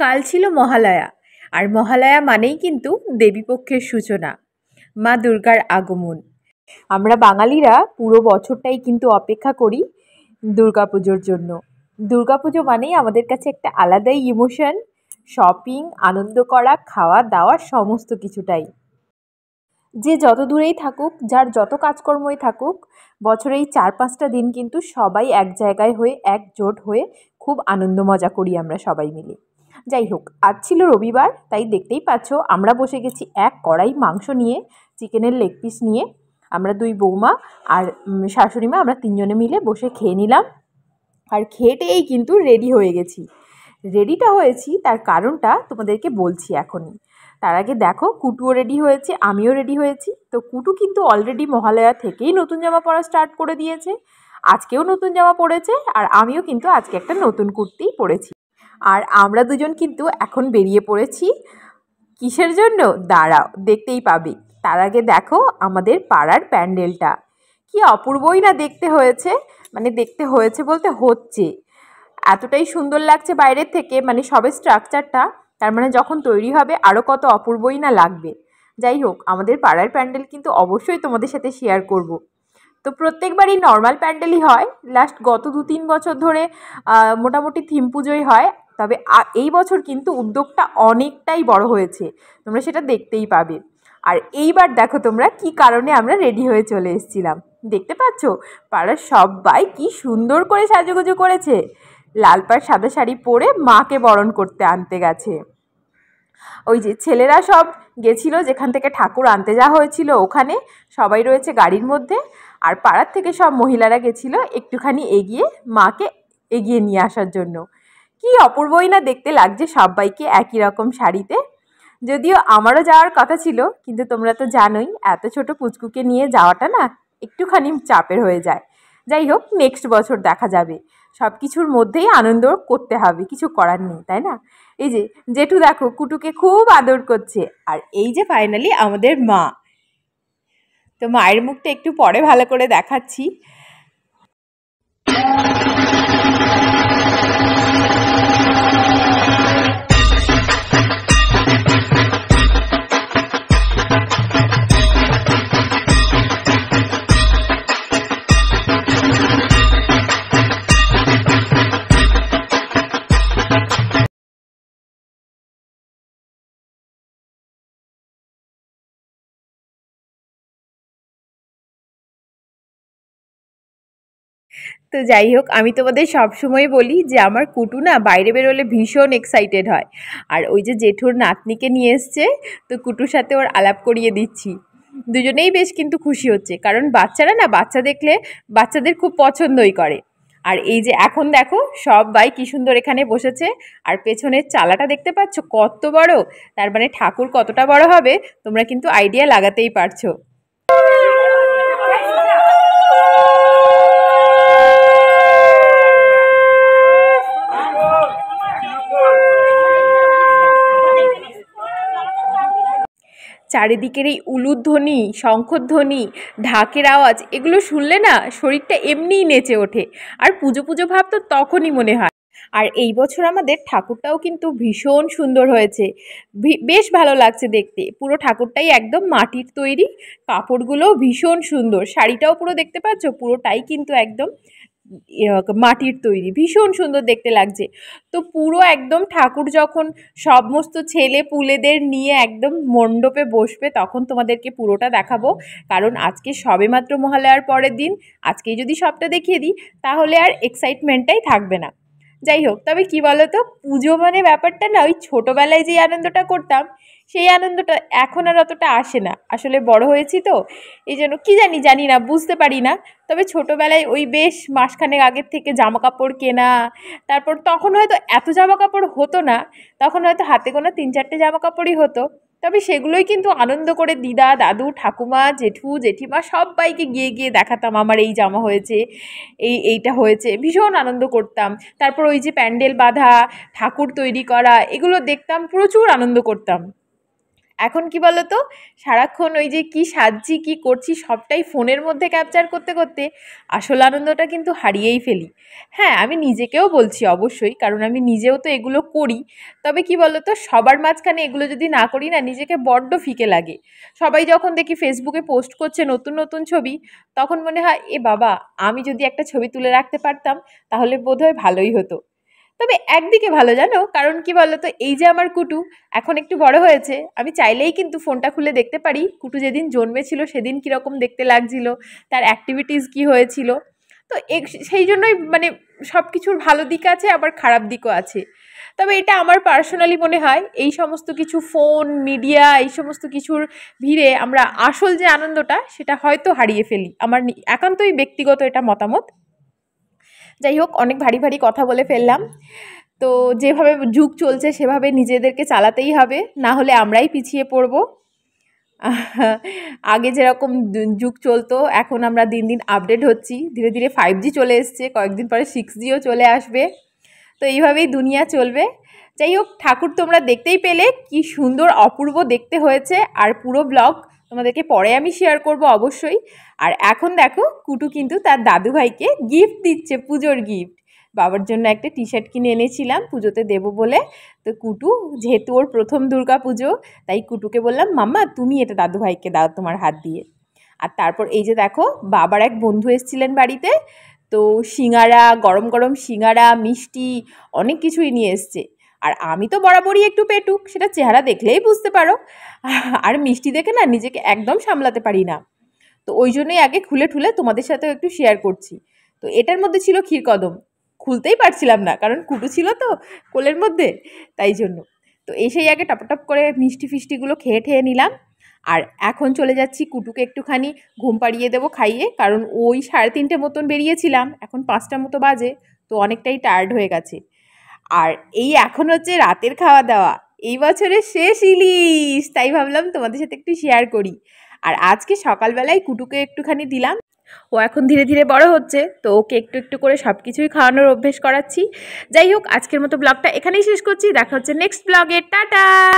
কাল ছিল মহালয়া আর মহালয়া মানেই কিন্তু দেবীপক্ষের সূচনা মা দুর্গার আগমন আমরা বাঙালিরা পুরো বছরটাই কিন্তু অপেক্ষা করি দুর্গাপুজোর জন্য দুর্গাপুজো মানেই আমাদের কাছে একটা আলাদাই ইমোশন শপিং আনন্দ করা খাওয়া দাওয়া সমস্ত কিছুটাই যে যত দূরেই থাকুক যার যত কাজকর্মই থাকুক বছরে এই চার পাঁচটা দিন কিন্তু সবাই এক জায়গায় হয়ে একজোট হয়ে খুব আনন্দ মজা করি আমরা সবাই মিলে যাই হোক আজ ছিল রবিবার তাই দেখতেই পাচ্ছ আমরা বসে গেছি এক কড়াই মাংস নিয়ে চিকেনের লেগ পিস নিয়ে আমরা দুই বৌমা আর শাশুড়িমা আমরা তিনজনে মিলে বসে খেয়ে নিলাম আর খেয়েটেই কিন্তু রেডি হয়ে গেছি রেডিটা হয়েছি তার কারণটা তোমাদেরকে বলছি এখনই তার আগে দেখো কুটুও রেডি হয়েছে আমিও রেডি হয়েছি তো কুটু কিন্তু অলরেডি মহালয়া থেকেই নতুন জামা পরা স্টার্ট করে দিয়েছে আজকেও নতুন জামা পরেছে আর আমিও কিন্তু আজকে একটা নতুন কুর্তি পরেছি আর আমরা দুজন কিন্তু এখন বেরিয়ে পড়েছি কিসের জন্য দাঁড়াও দেখতেই পাবে তার আগে দেখো আমাদের পাড়ার প্যান্ডেলটা কি অপূর্বই না দেখতে হয়েছে মানে দেখতে হয়েছে বলতে হচ্ছে এতটাই সুন্দর লাগছে বাইরের থেকে মানে সবে স্ট্রাকচারটা তার মানে যখন তৈরি হবে আরও কত অপূর্বই না লাগবে যাই হোক আমাদের পাড়ার প্যান্ডেল কিন্তু অবশ্যই তোমাদের সাথে শেয়ার করব। তো প্রত্যেকবারই নর্মাল প্যান্ডেলই হয় লাস্ট গত দু তিন বছর ধরে মোটামুটি থিম পুজোই হয় তবে এই বছর কিন্তু উদ্যোগটা অনেকটাই বড় হয়েছে তোমরা সেটা দেখতেই পাবে আর এইবার দেখো তোমরা কি কারণে আমরা রেডি হয়ে চলে এসেছিলাম দেখতে পাচ্ছ পাড়ার সবাই কি সুন্দর করে সাজুগুজু করেছে লাল পাড় সাদা শাড়ি পরে মাকে বরণ করতে আনতে গেছে ওই যে ছেলেরা সব গেছিল যেখান থেকে ঠাকুর আনতে যাওয়া হয়েছিল ওখানে সবাই রয়েছে গাড়ির মধ্যে আর পাড়ার থেকে সব মহিলারা গেছিল একটুখানি এগিয়ে মাকে এগিয়ে নিয়ে আসার জন্য কি অপূর্বই না দেখতে লাগছে সবাইকে একই রকম শাড়িতে যদিও আমারও যাওয়ার কথা ছিল কিন্তু তোমরা তো জানোই এত ছোট পুচকুকে নিয়ে যাওয়াটা না একটুখানি চাপের হয়ে যায় যাই হোক নেক্সট বছর দেখা যাবে সব কিছুর মধ্যেই আনন্দ করতে হবে কিছু করার নেই তাই না এই যে জেঠু দেখো কুটুকে খুব আদর করছে আর এই যে ফাইনালি আমাদের মা তো মায়ের মুখটা একটু পরে ভালো করে দেখাচ্ছি তো যাই হোক আমি তোমাদের সবসময় বলি যে আমার কুটু না বাইরে বেরোলে ভীষণ এক্সাইটেড হয় আর ওই যে জেঠুর নাতনিকে নিয়ে এসছে তো কুটুর সাথে ওর আলাপ করিয়ে দিচ্ছি দুজনেই বেশ কিন্তু খুশি হচ্ছে কারণ বাচ্চারা না বাচ্চা দেখলে বাচ্চাদের খুব পছন্দই করে আর এই যে এখন দেখো সব বাই কী সুন্দর এখানে বসেছে আর পেছনের চালাটা দেখতে পাচ্ছ কত বড় তার মানে ঠাকুর কতটা বড় হবে তোমরা কিন্তু আইডিয়া লাগাতেই পারছো চারিদিকের এই উলুধ্বনি শঙ্খধ্বনি ঢাকের আওয়াজ এগুলো শুনলে না শরীরটা এমনিই নেচে ওঠে আর পুজো পুজো ভাব তো তখনই মনে হয় আর এই বছর আমাদের ঠাকুরটাও কিন্তু ভীষণ সুন্দর হয়েছে বেশ ভালো লাগছে দেখতে পুরো ঠাকুরটাই একদম মাটির তৈরি কাপড়গুলোও ভীষণ সুন্দর শাড়িটাও পুরো দেখতে পাচ্ছ পুরোটাই কিন্তু একদম ইয়ে, মাটির তৈরি ভীষণ সুন্দর দেখতে লাগছে তো পুরো একদম ঠাকুর যখন সমস্ত ছেলে পুলেদের নিয়ে একদম মণ্ডপে বসবে তখন তোমাদেরকে পুরোটা দেখাবো কারণ আজকে সবেমাত্র মহালয়ার পরের দিন আজকেই যদি সবটা দেখিয়ে দিই তাহলে আর এক্সাইটমেন্টটাই থাকবে না যাই হোক তবে কি বলতো পুজো মানে ব্যাপারটা না ওই ছোটোবেলায় যে আনন্দটা করতাম সেই আনন্দটা এখন আর অতটা আসে না আসলে বড় হয়েছি তো এই জন্য কী জানি জানি না বুঝতে পারি না তবে ছোটোবেলায় ওই বেশ মাসখানেক আগের থেকে জামা কাপড় কেনা তারপর তখন হয়তো এত জামা কাপড় হতো না তখন হয়তো হাতে কোনো তিন চারটে জামা কাপড়ই হতো তবে সেগুলোই কিন্তু আনন্দ করে দিদা দাদু ঠাকুমা জেঠু জেঠিমা সবাইকে গিয়ে গিয়ে দেখাতাম আমার এই জামা হয়েছে এই এইটা হয়েছে ভীষণ আনন্দ করতাম তারপর ওই যে প্যান্ডেল বাঁধা ঠাকুর তৈরি করা এগুলো দেখতাম প্রচুর আনন্দ করতাম এখন কি বলতো সারাক্ষণ ওই যে কি সাজছি কি করছি সবটাই ফোনের মধ্যে ক্যাপচার করতে করতে আসল আনন্দটা কিন্তু হারিয়েই ফেলি হ্যাঁ আমি নিজেকেও বলছি অবশ্যই কারণ আমি নিজেও তো এগুলো করি তবে কি বলতো সবার মাঝখানে এগুলো যদি না করি না নিজেকে বড্ড ফিকে লাগে সবাই যখন দেখি ফেসবুকে পোস্ট করছে নতুন নতুন ছবি তখন মনে হয় এ বাবা আমি যদি একটা ছবি তুলে রাখতে পারতাম তাহলে বোধহয় ভালোই হতো তবে একদিকে ভালো জানো কারণ কি বলতো এই যে আমার কুটু এখন একটু বড় হয়েছে আমি চাইলেই কিন্তু ফোনটা খুলে দেখতে পারি কুটু যেদিন জন্মেছিল সেদিন কীরকম দেখতে লাগছিল তার অ্যাক্টিভিটিস কি হয়েছিল তো সেই জন্যই মানে সব কিছুর ভালো দিক আছে আবার খারাপ দিকও আছে তবে এটা আমার পার্সোনালি মনে হয় এই সমস্ত কিছু ফোন মিডিয়া এই সমস্ত কিছুর ভিড়ে আমরা আসল যে আনন্দটা সেটা হয়তো হারিয়ে ফেলি আমার একান্তই ব্যক্তিগত এটা মতামত যাই হোক অনেক ভারী ভারী কথা বলে ফেললাম তো যেভাবে যুগ চলছে সেভাবে নিজেদেরকে চালাতেই হবে না হলে আমরাই পিছিয়ে পড়ব আগে যেরকম যুগ চলতো এখন আমরা দিন দিন আপডেট হচ্ছি ধীরে ধীরে ফাইভ জি চলে এসছে কয়েকদিন পরে সিক্স জিও চলে আসবে তো এইভাবেই দুনিয়া চলবে যাই হোক ঠাকুর তোমরা দেখতেই পেলে কি সুন্দর অপূর্ব দেখতে হয়েছে আর পুরো ব্লগ তোমাদেরকে পরে আমি শেয়ার করব অবশ্যই আর এখন দেখো কুটু কিন্তু তার দাদুভাইকে গিফট দিচ্ছে পুজোর গিফট বাবার জন্য একটা টি শার্ট কিনে এনেছিলাম পুজোতে দেব বলে তো কুটু যেহেতু ওর প্রথম দুর্গা পুজো তাই কুটুকে বললাম মাম্মা তুমি এটা দাদুভাইকে দাও তোমার হাত দিয়ে আর তারপর এই যে দেখো বাবার এক বন্ধু এসছিলেন বাড়িতে তো সিঙারা গরম গরম সিঙারা মিষ্টি অনেক কিছুই নিয়ে এসছে আর আমি তো বরাবরই একটু পেটুক সেটা চেহারা দেখলেই বুঝতে পারো আর মিষ্টি দেখে না নিজেকে একদম সামলাতে পারি না তো ওই জন্যই আগে খুলে ঠুলে তোমাদের সাথেও একটু শেয়ার করছি তো এটার মধ্যে ছিল ক্ষীরকদম খুলতেই পারছিলাম না কারণ কুটু ছিল তো কোলের মধ্যে তাই জন্য তো এসেই আগে টপটপ করে মিষ্টি ফিষ্টিগুলো খেয়ে ঠেয়ে নিলাম আর এখন চলে যাচ্ছি কুটুকে একটুখানি ঘুম পাড়িয়ে দেবো খাইয়ে কারণ ওই সাড়ে তিনটে মতন বেরিয়েছিলাম এখন পাঁচটা মতো বাজে তো অনেকটাই টায়ার্ড হয়ে গেছে আর এই এখন হচ্ছে রাতের খাওয়া দাওয়া এই বছরের শেষ ইলিশ তাই ভাবলাম তোমাদের সাথে একটু শেয়ার করি আর আজকে সকালবেলায় কুটুকে একটুখানি দিলাম ও এখন ধীরে ধীরে বড় হচ্ছে তো ওকে একটু একটু করে সব কিছুই খাওয়ানোর অভ্যেস করাচ্ছি যাই হোক আজকের মতো ব্লগটা এখানেই শেষ করছি দেখা হচ্ছে নেক্সট ব্লগে টাটা